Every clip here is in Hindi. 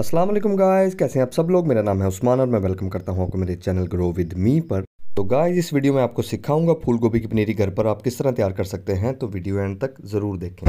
अस्सलाम वालेकुम गाइस कैसे हैं आप सब लोग मेरा नाम है उस्मान और मैं वेलकम करता हूं आपको मेरे चैनल ग्रो विद मी पर तो गाइस इस वीडियो में आपको सिखाऊंगा फूल गोभी की पनीरी घर पर आप किस तरह तैयार कर सकते हैं तो वीडियो एंड तक ज़रूर देखें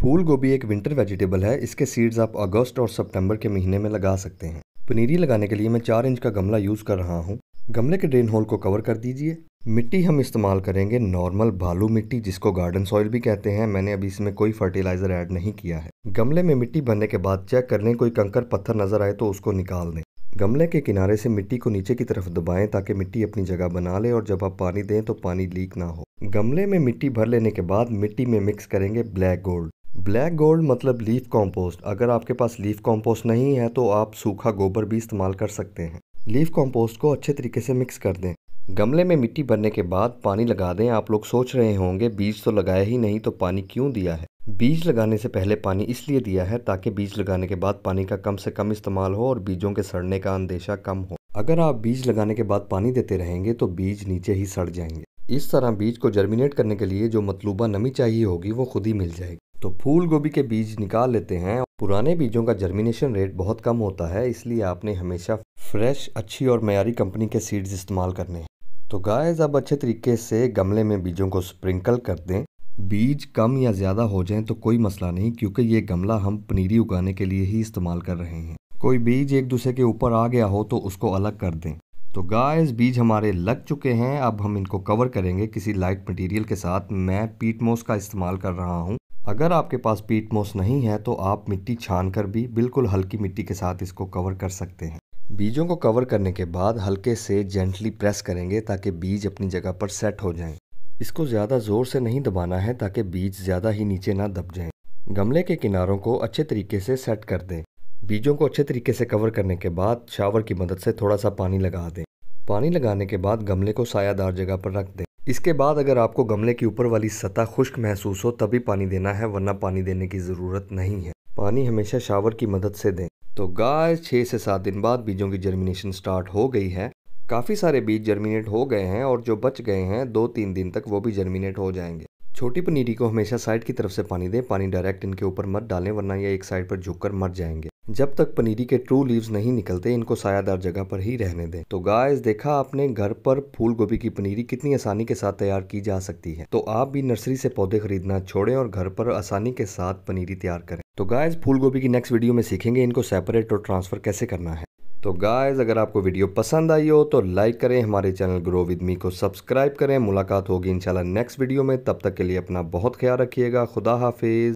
फूल गोभी एक विंटर वेजिटेबल है इसके सीड्स आप अगस्त और सितंबर के महीने में लगा सकते हैं पनीरी लगाने के लिए मैं चार इंच का गमला यूज़ कर रहा हूँ गमले के ड्रेन होल को कवर कर दीजिए मिट्टी हम इस्तेमाल करेंगे नॉर्मल बालू मिट्टी जिसको गार्डन सॉइल भी कहते हैं मैंने अभी इसमें कोई फर्टिलाइज़र ऐड नहीं किया है गमले में मिट्टी भरने के बाद चेक कर लें कोई कंकर पत्थर नज़र आए तो उसको निकाल दें गमले के किनारे से मिट्टी को नीचे की तरफ दबाएं ताकि मिट्टी अपनी जगह बना ले और जब आप पानी दें तो पानी लीक ना हो गमले में मिट्टी भर लेने के बाद मिट्टी में मिक्स करेंगे ब्लैक गोल्ड ब्लैक गोल्ड मतलब लीफ कॉम्पोस्ट अगर आपके पास लीफ कॉम्पोस्ट नहीं है तो आप सूखा गोबर भी इस्तेमाल कर सकते हैं लीफ कॉम्पोस्ट को अच्छे तरीके से मिक्स कर दें गमले में मिट्टी भरने के बाद पानी लगा दें आप लोग सोच रहे होंगे बीज तो लगाया ही नहीं तो पानी क्यों दिया है बीज लगाने से पहले पानी इसलिए दिया है ताकि बीज लगाने के बाद पानी का कम से कम इस्तेमाल हो और बीजों के सड़ने का अंदेशा कम हो अगर आप बीज लगाने के बाद पानी देते रहेंगे तो बीज नीचे ही सड़ जाएंगे इस तरह बीज को जर्मिनेट करने के लिए जो मतलूबा नमी चाहिए होगी वो खुद ही मिल जाएगी तो फूल गोभी के बीज निकाल लेते हैं पुराने बीजों का जर्मिनेशन रेट बहुत कम होता है इसलिए आपने हमेशा फ्रेश अच्छी और मैारी कंपनी के सीड्स इस्तेमाल करने हैं तो गायज अब अच्छे तरीके से गमले में बीजों को स्प्रिंकल कर दें बीज कम या ज़्यादा हो जाएं तो कोई मसला नहीं क्योंकि ये गमला हम पनीरी उगाने के लिए ही इस्तेमाल कर रहे हैं कोई बीज एक दूसरे के ऊपर आ गया हो तो उसको अलग कर दें तो गाइस बीज हमारे लग चुके हैं अब हम इनको कवर करेंगे किसी लाइट मटेरियल के साथ मैं पीटमोस का इस्तेमाल कर रहा हूँ अगर आपके पास पीटमोस नहीं है तो आप मिट्टी छान कर भी बिल्कुल हल्की मिट्टी के साथ इसको कवर कर सकते हैं बीजों को कवर करने के बाद हल्के से जेंटली प्रेस करेंगे ताकि बीज अपनी जगह पर सेट हो जाएं। इसको ज़्यादा ज़ोर से नहीं दबाना है ताकि बीज ज़्यादा ही नीचे ना दब जाएं। गमले के किनारों को अच्छे तरीके से सेट कर दें बीजों को अच्छे तरीके से कवर करने के बाद शावर की मदद से थोड़ा सा पानी लगा दें पानी लगाने के बाद गमले को सायादार जगह पर रख दें इसके बाद अगर आपको गमले की ऊपर वाली सतह खुश्क महसूस हो तभी पानी देना है वरना पानी देने की ज़रूरत नहीं है पानी हमेशा शावर की मदद से दें तो गाय छः से सात दिन बाद बीजों की जर्मिनेशन स्टार्ट हो गई है काफ़ी सारे बीज जर्मिनेट हो गए हैं और जो बच गए हैं दो तीन दिन तक वो भी जर्मिनेट हो जाएंगे छोटी पनीरी को हमेशा साइड की तरफ से पानी दें पानी डायरेक्ट इनके ऊपर मत डालें वरना ये एक साइड पर झुककर मर जाएंगे जब तक पनीरी के ट्रू लीव्स नहीं निकलते इनको सायादार जगह पर ही रहने दें तो गाइस देखा आपने घर पर फूल गोभी की पनीरी कितनी आसानी के साथ तैयार की जा सकती है तो आप भी नर्सरी से पौधे खरीदना छोड़ें और घर पर आसानी के साथ पनीरी तैयार करें तो गायज फूल गोभी की नेक्स्ट वीडियो में सीखेंगे इनको सेपरेट और ट्रांसफ़र कैसे करना है तो गायज अगर आपको वीडियो पसंद आई हो तो लाइक करें हमारे चैनल ग्रो विद मी को सब्सक्राइब करें मुलाकात होगी इंशाल्लाह नेक्स्ट वीडियो में तब तक के लिए अपना बहुत ख्याल रखिएगा खुदा हाफिज़